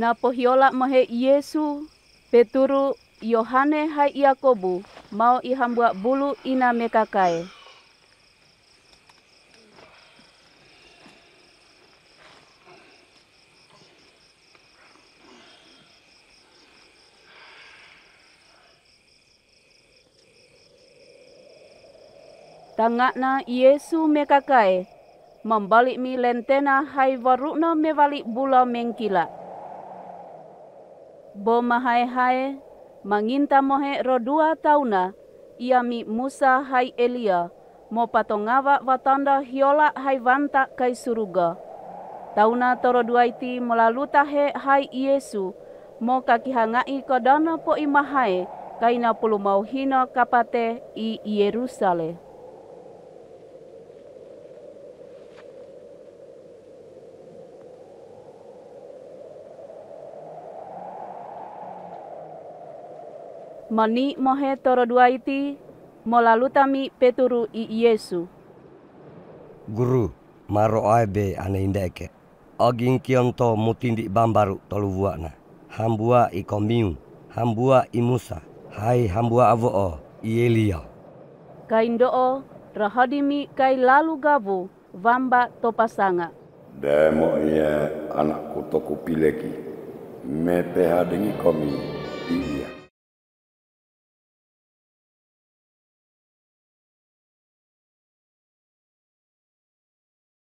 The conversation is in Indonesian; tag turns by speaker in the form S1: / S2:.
S1: na pohiola mohe Yesu peturu Yohane hai Yakobu mau ihambua bulu ina mekakae. Tangakna Yesu mekakae, membalik mi lentena hai waruna mevalik bula mengkilat boma hae hai manginta mohe ro dua tauna iami Musa hai Elia mo patongawa vatanda hiola hai vanta kai suruga. Tauna toro duaiti molaluta he hai Yesu mo kakihangai kodana po imahai kaina hino kapate i Yerusalem. mani mohe toro duaiti molalutami peturu i Yesu.
S2: Guru, maro aebe ane indeke. Ogin kionto mutindi bambaru tolu buana. Hambua i komiu, hambua i Musa, hai hambua avo o i Elia.
S1: Kaindoo, rahadimi kai lalu gavu, vamba topasanga.
S2: Demo ye anakku toku pileki,
S1: mepe dengi komiu.